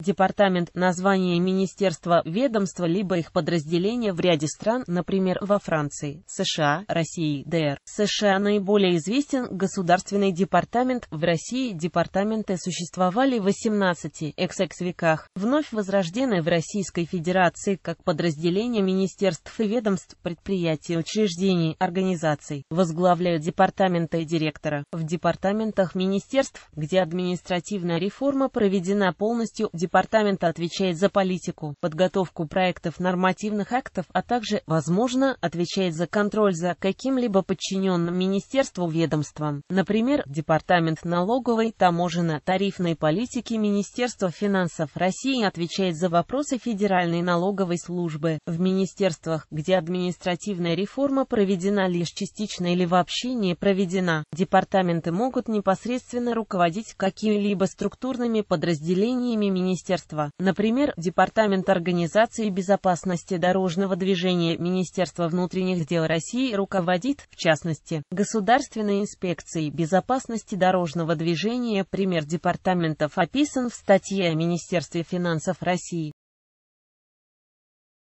Департамент – название министерства, ведомства либо их подразделения в ряде стран, например, во Франции, США, России, ДР. США наиболее известен Государственный департамент, в России департаменты существовали в 18 XX веках, вновь возрождены в Российской Федерации как подразделения министерств и ведомств, предприятий, учреждений, организаций, возглавляют департаменты и директора. В департаментах министерств, где административная реформа проведена полностью, департамент департамента отвечает за политику, подготовку проектов нормативных актов, а также, возможно, отвечает за контроль за каким-либо подчиненным министерству ведомством, например, Департамент налоговой, таможенно-тарифной политики Министерства финансов России отвечает за вопросы Федеральной налоговой службы. В министерствах, где административная реформа проведена лишь частично или вообще не проведена, департаменты могут непосредственно руководить какими-либо структурными подразделениями министерства министерства, например, Департамент организации безопасности дорожного движения Министерства внутренних дел России руководит, в частности, Государственной инспекцией безопасности дорожного движения. Пример департаментов описан в статье о Министерстве финансов России.